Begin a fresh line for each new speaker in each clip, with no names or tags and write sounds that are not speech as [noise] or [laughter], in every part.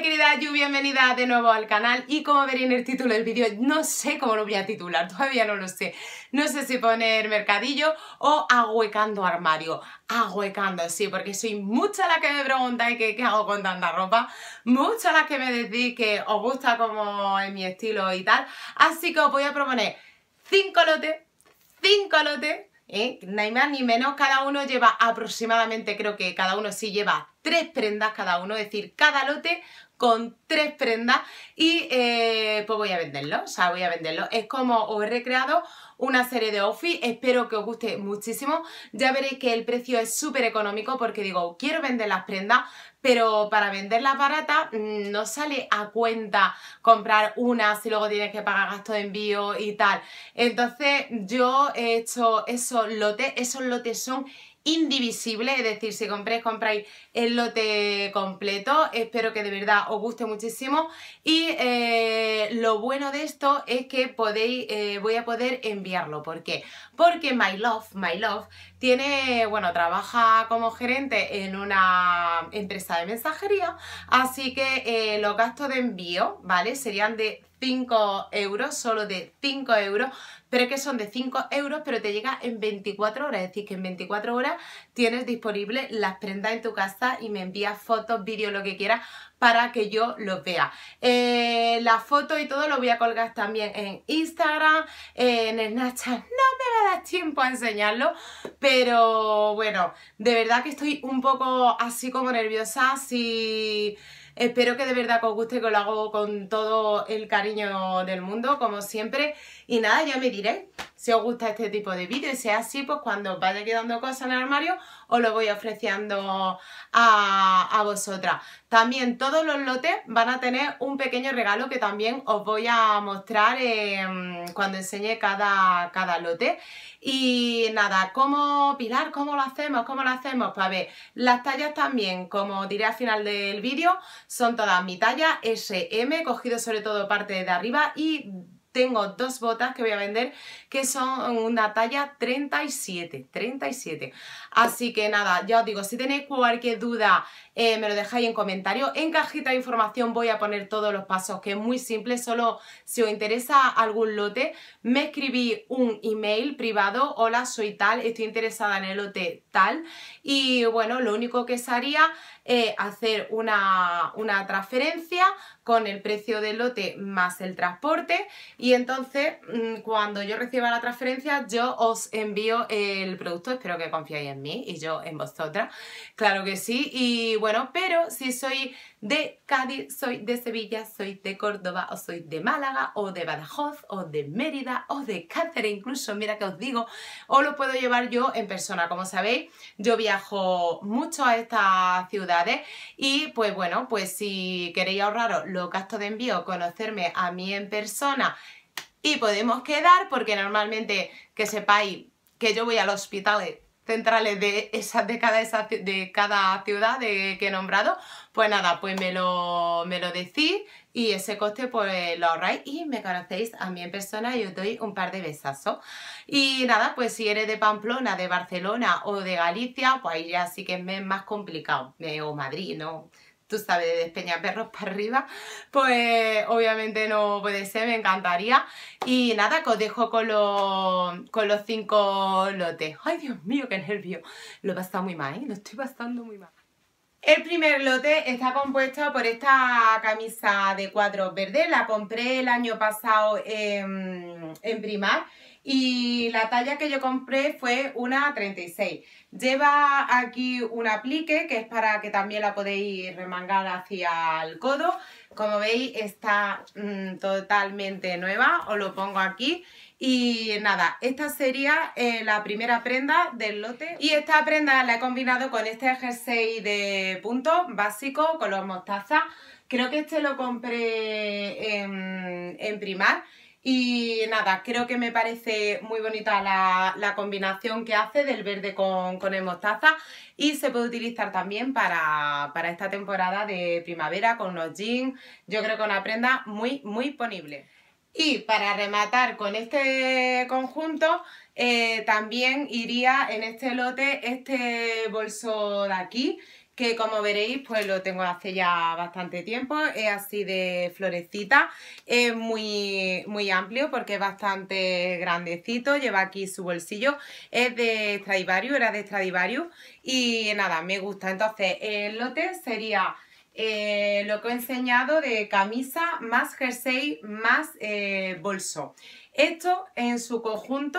querida, querida Yu, bienvenida de nuevo al canal y como veréis en el título del vídeo, no sé cómo lo voy a titular, todavía no lo sé. No sé si poner mercadillo o ahuecando armario. Ahuecando, sí, porque soy mucha la que me preguntáis qué, qué hago con tanta ropa, mucha la que me decís que os gusta como es mi estilo y tal. Así que os voy a proponer 5 lotes, 5 lotes ¿Eh? hay más ni menos, cada uno lleva aproximadamente, creo que cada uno sí lleva tres prendas cada uno, es decir, cada lote con tres prendas y eh, pues voy a venderlo, o sea, voy a venderlo. Es como os he recreado una serie de outfits, espero que os guste muchísimo. Ya veréis que el precio es súper económico porque digo, quiero vender las prendas, pero para venderlas baratas mm, no sale a cuenta comprar una si luego tienes que pagar gasto de envío y tal. Entonces yo he hecho esos lotes, esos lotes son indivisible, es decir, si compréis, compráis el lote completo, espero que de verdad os guste muchísimo y eh, lo bueno de esto es que podéis, eh, voy a poder enviarlo, ¿por qué? Porque My Love, My Love tiene, bueno, trabaja como gerente en una empresa de mensajería, así que eh, los gastos de envío, ¿vale? Serían de 5 euros, solo de 5 euros, pero que son de 5 euros, pero te llega en 24 horas, es decir, que en 24 horas tienes disponible las prendas en tu casa y me envías fotos, vídeos, lo que quieras, para que yo lo vea. Eh, la foto y todo lo voy a colgar también en Instagram, en en Snapchat. No me va a dar tiempo a enseñarlo, pero bueno, de verdad que estoy un poco así como nerviosa. y Espero que de verdad que os guste, que lo hago con todo el cariño del mundo, como siempre. Y nada, ya me diré si os gusta este tipo de vídeos y si es así, pues cuando vaya quedando cosas en el armario, os lo voy ofreciendo a, vosotras. También todos los lotes van a tener un pequeño regalo que también os voy a mostrar cuando enseñe cada, cada lote. Y nada, ¿cómo, Pilar, cómo lo hacemos? ¿Cómo lo hacemos? Pues a ver, las tallas también, como diré al final del vídeo, son todas mi talla, SM, cogido sobre todo parte de arriba y tengo dos botas que voy a vender que son una talla 37, 37. Así que nada, ya os digo, si tenéis cualquier duda, eh, me lo dejáis en comentarios. En cajita de información voy a poner todos los pasos, que es muy simple, solo si os interesa algún lote, me escribí un email privado, hola, soy tal, estoy interesada en el lote tal, y bueno, lo único que se haría eh, hacer una, transferencia con el precio del lote más el transporte y entonces mm, cuando yo reciba la transferencia, yo os envío el producto, espero que confiéis en mí y yo en vosotras, claro que sí, y bueno, pero si soy de Cádiz, soy de Sevilla, soy de Córdoba, o soy de Málaga, o de Badajoz, o de Mérida, o de Cáceres incluso, mira que os digo, os lo puedo llevar yo en persona, como sabéis, yo viajo mucho a estas ciudades y pues bueno, pues si queréis ahorraros los gastos de envío, conocerme a mí en persona, y podemos quedar porque normalmente que sepáis que yo voy a los hospitales centrales de, esa, cada, de cada ciudad que he nombrado, pues nada, pues me lo, me lo decís y ese coste pues lo ahorráis y me conocéis a mí en persona y os doy un par de besazos. Y nada, pues si eres de Pamplona, de Barcelona o de Galicia, pues ahí ya sí que es más complicado, o Madrid, ¿no? tú sabes, de perros para arriba, pues obviamente no puede ser, me encantaría. Y nada, que os dejo con los, con cinco lotes. ¡Ay, Dios mío, qué nervio! Lo he pasado muy mal, ¿eh? Lo estoy pasando muy mal. El primer lote está compuesto por esta camisa de cuadros verdes, la compré el año pasado en, en Primar y la talla que yo compré fue una 36. Lleva aquí un aplique que es para que también la podéis remangar hacia el codo. Como veis está mm, totalmente nueva, os lo pongo aquí. Y nada, esta sería eh, la primera prenda del lote. Y esta prenda la he combinado con este jersey de punto básico color mostaza. Creo que este lo compré en, en Primar y nada, creo que me parece muy bonita la, combinación que hace del verde con, el mostaza y se puede utilizar también para, para esta temporada de primavera con los jeans. Yo creo que una prenda muy, muy ponible. Y para rematar con este conjunto, eh, también iría en este lote este bolso de aquí, que como veréis pues lo tengo hace ya bastante tiempo, es así de florecita, es muy, muy amplio porque es bastante grandecito, lleva aquí su bolsillo, es de Stradivarius, era de Stradivarius y nada, me gusta, entonces el lote sería... Eh, lo que he enseñado de camisa más jersey más eh, bolso. Esto en su conjunto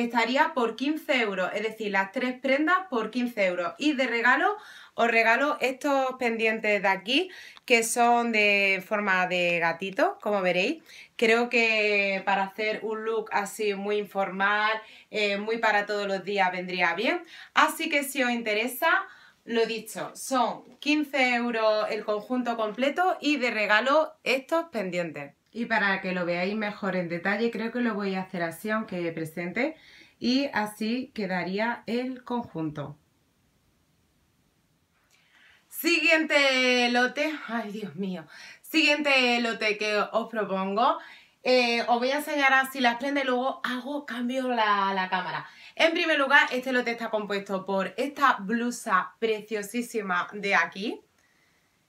estaría por 15 euros, es decir, las tres prendas por 15 euros. Y de regalo os regalo estos pendientes de aquí, que son de forma de gatito, como veréis. Creo que para hacer un look así muy informal, eh, muy para todos los días, vendría bien. Así que si os interesa... Lo dicho, son 15 euros el conjunto completo y de regalo estos pendientes. Y para que lo veáis mejor en detalle, creo que lo voy a hacer así, aunque presente, y así quedaría el conjunto. Siguiente lote, ay Dios mío, siguiente lote que os propongo, eh, os voy a enseñar así las prende luego hago cambio la, la cámara. En primer lugar, este lote está compuesto por esta blusa preciosísima de aquí,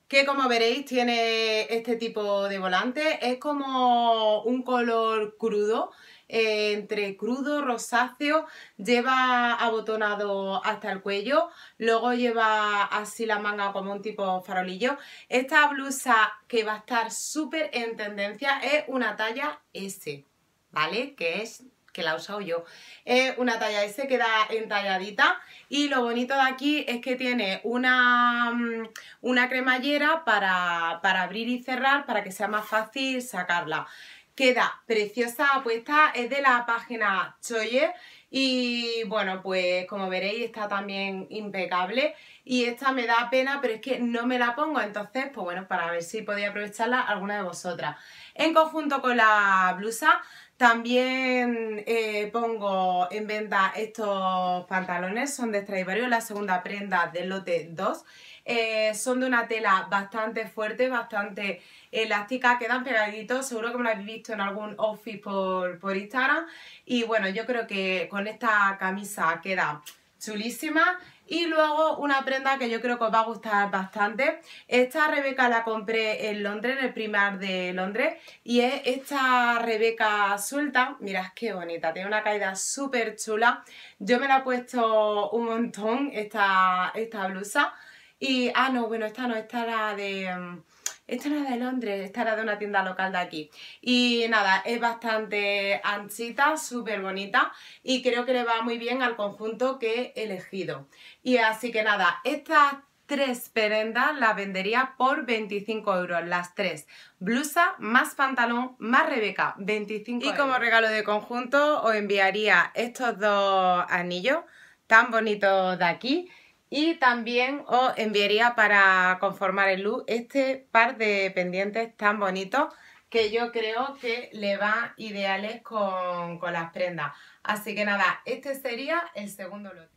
que como veréis tiene este tipo de volante. Es como un color crudo, eh, entre crudo, rosáceo, lleva abotonado hasta el cuello, luego lleva así la manga como un tipo farolillo. Esta blusa que va a estar súper en tendencia es una talla S, ¿vale? Que es que la he usado yo. Es una talla S, queda entalladita y lo bonito de aquí es que tiene una, mm, cremallera para, abrir y cerrar para que sea más fácil sacarla. Queda preciosa puesta, es de la página choye y bueno, pues como veréis está también impecable y esta me da pena, pero es que no me la pongo, entonces pues bueno, para ver si podía aprovecharla alguna de vosotras. En conjunto con la blusa también eh, pongo en venta estos pantalones, son de Stradivarius, la segunda prenda del lote 2 eh, son de una tela bastante fuerte, bastante elástica, quedan pegaditos, seguro que me lo habéis visto en algún office por, Instagram y bueno, yo creo que con esta camisa queda chulísima y luego una prenda que yo creo que os va a gustar bastante. Esta Rebeca la compré en Londres, en el primar de Londres. Y es esta Rebeca suelta. Mirad qué bonita, tiene una caída súper chula. Yo me la he puesto un montón esta blusa. Y, ah, no, bueno, esta no, esta era de... Mm, esta era de Londres, esta era de una tienda local de aquí. Y nada, es bastante anchita, súper bonita y creo que le va muy bien al conjunto que he elegido. Y así que nada, estas tres perendas las vendería por 25 euros, las tres. Blusa más pantalón más Rebeca, 25 euros. Y como regalo de conjunto os enviaría estos dos anillos tan bonitos de aquí y también os enviaría para conformar el look este par de pendientes tan bonitos que yo creo que le van ideales con, con las prendas. Así que nada, este sería el segundo look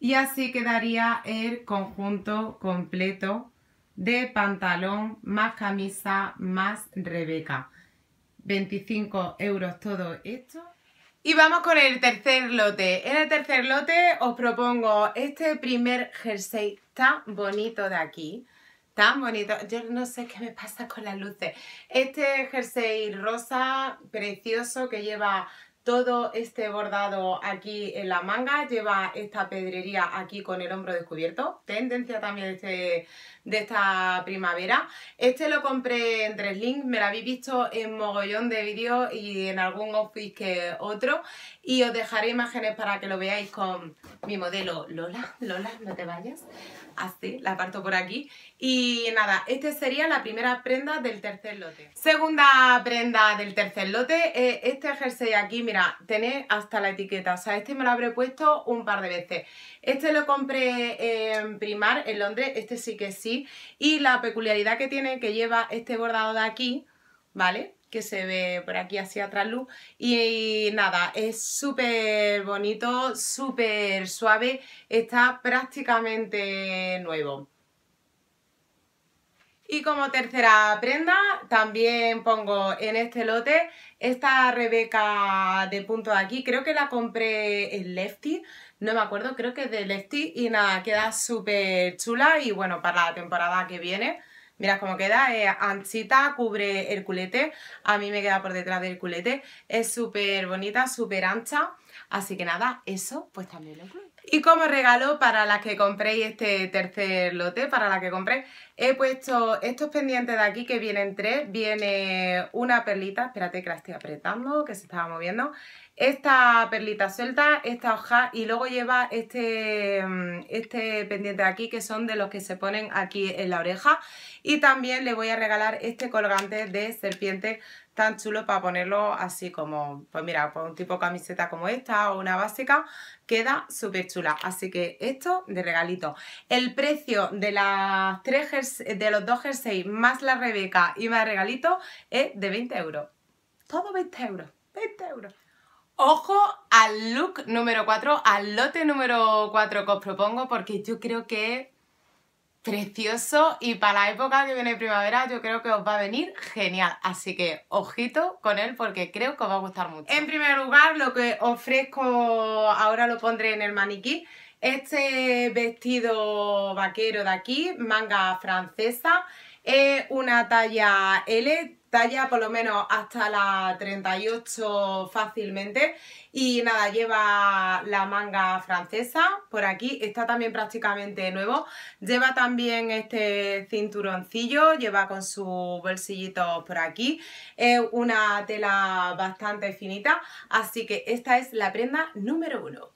Y así quedaría el conjunto completo de pantalón más camisa más Rebeca. 25 euros todo esto. Y vamos con el tercer lote. En el tercer lote os propongo este primer jersey tan bonito de aquí. Tan bonito. Yo no sé qué me pasa con las luces. Este jersey rosa precioso que lleva todo este bordado aquí en la manga, lleva esta pedrería aquí con el hombro descubierto, tendencia también de, este, esta primavera. Este lo compré en links. me lo habéis visto en mogollón de vídeos y en algún office que otro y os dejaré imágenes para que lo veáis con mi modelo Lola, Lola, no te vayas así, la parto por aquí. Y nada, esta sería la primera prenda del tercer lote. Segunda prenda del tercer lote, eh, este jersey aquí, mira, tiene hasta la etiqueta, o sea, este me lo habré puesto un par de veces. Este lo compré en Primar, en Londres, este sí que sí. Y la peculiaridad que tiene que lleva este bordado de aquí, ¿vale? que se ve por aquí hacia atrás luz. Y, nada, es súper bonito, súper suave, está prácticamente nuevo. Y como tercera prenda también pongo en este lote esta Rebeca de punto de aquí. Creo que la compré en Lefty, no me acuerdo, creo que es de Lefty. Y nada, queda súper chula y bueno, para la temporada que viene Mirad cómo queda, es eh, anchita, cubre el culete, a mí me queda por detrás del culete, es súper bonita, súper ancha, así que nada, eso pues también lo creo. Y como regalo para las que compréis este tercer lote, para las que compré he puesto estos pendientes de aquí que vienen tres, viene una perlita, espérate que la estoy apretando, que se estaba moviendo, esta perlita suelta, esta hoja y luego lleva este, mm, este pendiente de aquí que son de los que se ponen aquí en la oreja y también le voy a regalar este colgante de serpiente tan chulo para ponerlo así como, pues mira, con pues un tipo camiseta como esta o una básica, queda súper chula. Así que esto de regalito. El precio de, las tres de los dos jerseys más la Rebeca y más regalito es de 20 euros. Todo 20 euros, 20 euros. Ojo al look número 4, al lote número 4 que os propongo porque yo creo que es precioso y para la época que viene primavera yo creo que os va a venir genial. Así que ojito con él porque creo que os va a gustar mucho. En primer lugar lo que ofrezco, ahora lo pondré en el maniquí, este vestido vaquero de aquí, manga francesa, es una talla L, talla por lo menos hasta la 38 fácilmente y nada, lleva la manga francesa por aquí, está también prácticamente nuevo, lleva también este cinturoncillo, lleva con su bolsillito por aquí, es una tela bastante finita, así que esta es la prenda número uno.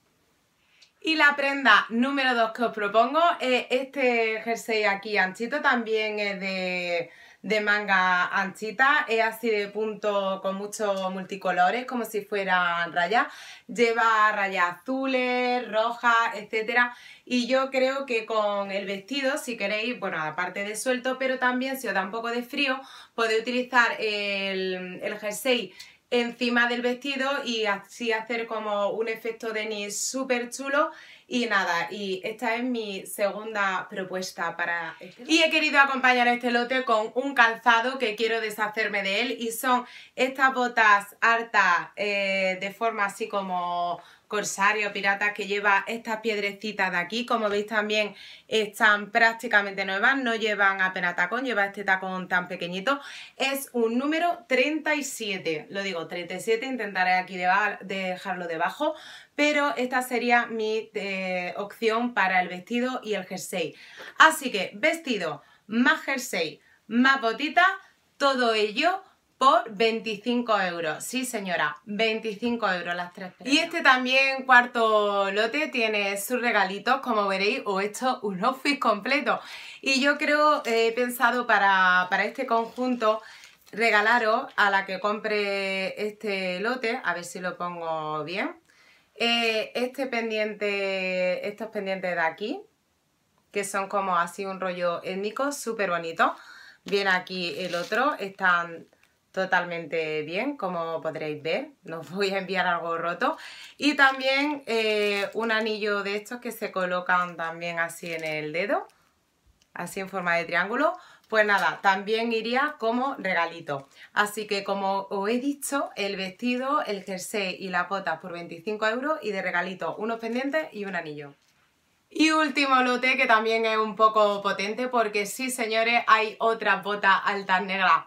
Y la prenda número 2 que os propongo es este jersey aquí anchito, también es de de manga anchita, es así de punto con muchos multicolores, como si fueran rayas. Lleva rayas azules, rojas, etcétera. Y yo creo que con el vestido, si queréis, bueno, aparte de suelto, pero también si os da un poco de frío, podéis utilizar el, el jersey encima del vestido y así hacer como un efecto denis súper chulo y nada, y esta es mi segunda propuesta para este Y he querido acompañar este lote con un calzado que quiero deshacerme de él y son estas botas hartas eh, de forma así como corsario, pirata que lleva estas piedrecitas de aquí. Como veis también están prácticamente nuevas, no llevan apenas tacón, lleva este tacón tan pequeñito. Es un número 37, lo digo 37, intentaré aquí dejarlo debajo, pero esta sería mi eh, opción para el vestido y el jersey. Así que vestido más jersey más botita, todo ello por 25 euros. Sí, señora, 25 euros las tres Y este también, cuarto lote, tiene sus regalitos, como veréis, o esto, [laughs] un outfit completo. Y yo creo, eh, he pensado para, este conjunto regalaros a la que compre este lote, a ver si lo pongo bien, eh, este pendiente, estos pendientes de aquí, que son como así un rollo étnico, súper bonito. Viene aquí el otro, están totalmente bien, como podréis ver, [laughs] no voy a enviar algo roto. Y también eh, un anillo de estos que se colocan también así en el dedo, así en forma de triángulo. Pues nada, también iría como regalito. Así que como os he dicho, el vestido, el jersey y la botas por 25 euros y de regalito unos pendientes y un anillo. Y último lote que también es un poco potente porque sí señores, hay otra bota altas negras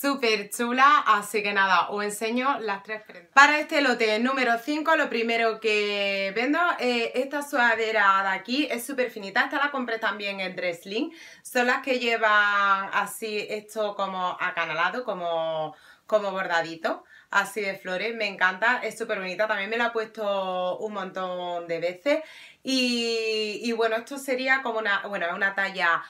súper chula, así que nada, os enseño las tres prendas. Para este lote número 5, lo primero que vendo, es eh, esta suadera de aquí es súper finita, esta la compré también en Dressling, son las que llevan así esto como acanalado, como, como bordadito, así de flores, me encanta, es súper bonita, también me la he puesto un montón de veces y, bueno, esto sería como una, bueno, una talla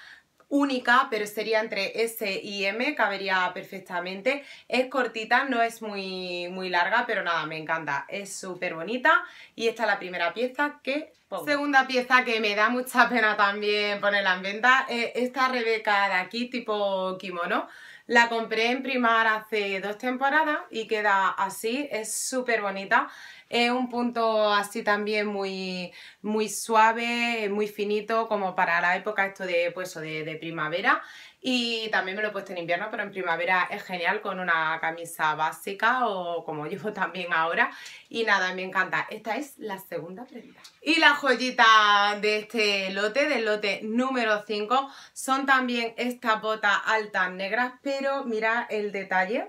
única, pero sería entre S y M, cabería perfectamente. Es cortita, no es muy, muy larga, pero nada, me encanta. Es súper bonita y esta es la primera pieza que Segunda pieza que me da mucha pena también ponerla en venta, es esta Rebeca de aquí, tipo kimono. La compré en Primar hace dos temporadas y queda así, es súper bonita. Es un punto así también muy, muy suave, muy finito, como para la época esto de, pues, de, de primavera. Y también me lo he puesto en invierno, pero en primavera es genial con una camisa básica o como [laughs] llevo también ahora. Y nada, me encanta. Esta es la segunda prenda. Y la joyita de este lote, del lote número 5, son también estas botas altas negras, pero mira el detalle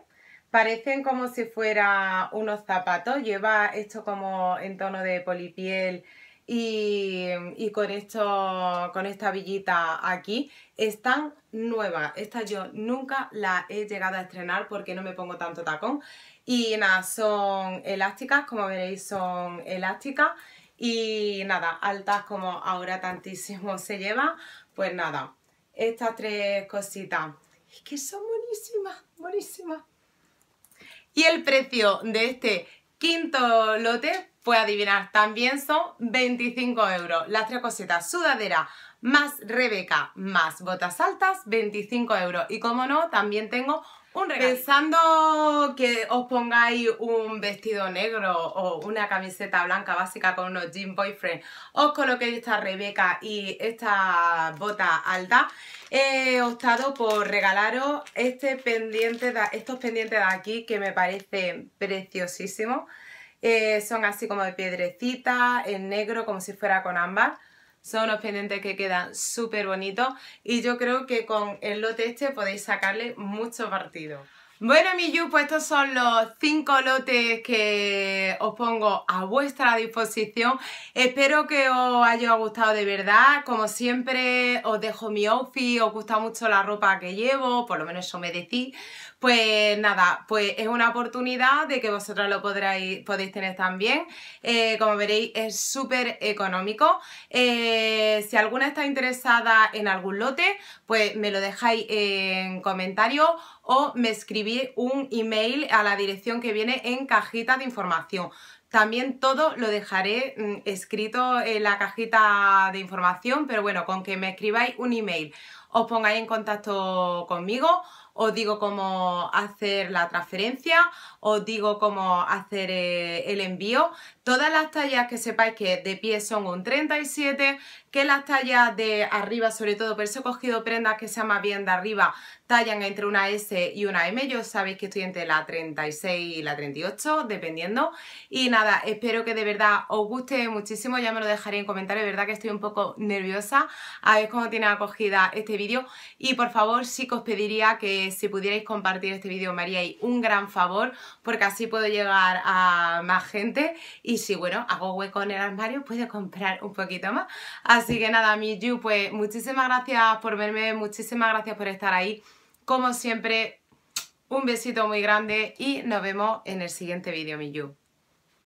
parecen como si fuera unos zapatos, lleva esto como en tono de polipiel y, y con, esto, con esta villita aquí, están nuevas, Estas yo nunca la he llegado a estrenar porque no me pongo tanto tacón y nada, son elásticas, como veréis son elásticas y nada, altas como ahora tantísimo [laughs] se lleva, pues nada, estas tres cositas, que son buenísimas, buenísimas. Y el precio de este quinto lote, puede adivinar, también son 25 euros. Las tres cositas, sudadera, más Rebeca, más botas altas, 25 euros. Y como no, también tengo Pensando que os pongáis un vestido negro o una camiseta blanca básica con unos jean boyfriend, os coloquéis esta Rebeca y esta bota alta, he optado por regalaros este pendiente estos pendientes de aquí que me parecen preciosísimos. Eh, son así como de piedrecita, en negro, como si fuera con ámbar. Son unos pendientes que quedan súper bonitos y yo creo que con el lote este podéis sacarle mucho partido. Bueno, mi yu, pues estos son los cinco lotes que os pongo a vuestra disposición. Espero que os haya gustado de verdad. Como siempre, os dejo mi outfit, os gusta mucho la ropa que llevo, por lo menos eso me decís. Pues nada, pues es una oportunidad de que vosotros lo podréis, podéis tener también. Eh, como veréis, es súper económico. Eh, si alguna está interesada en algún lote, pues me lo dejáis en comentarios o me escribís un email a la dirección que viene en cajita de información. También todo lo dejaré mm, escrito en la cajita de información, pero bueno, con que me escribáis un email, os pongáis en contacto conmigo os digo cómo hacer la transferencia, os digo cómo hacer eh, el envío. Todas las tallas que sepáis que de pie son un 37, que las tallas de arriba, sobre todo, por eso he cogido prendas que sean más bien de arriba, tallan entre una S y una M. Yo sabéis que estoy entre la 36 y la 38, dependiendo. Y nada, espero que de verdad os guste muchísimo. Ya me lo dejaré en comentarios. De verdad que estoy un poco nerviosa a ver cómo tiene acogida este vídeo. Y por favor, sí que os pediría que si pudierais compartir este vídeo me haríais un gran favor, porque así puedo llegar a más gente y si bueno, hago hueco en el armario, puedo comprar un poquito más. Así que nada, mi pues muchísimas gracias por verme, muchísimas gracias por estar ahí. Como siempre, un besito muy grande y nos vemos en el siguiente vídeo, mi Yu.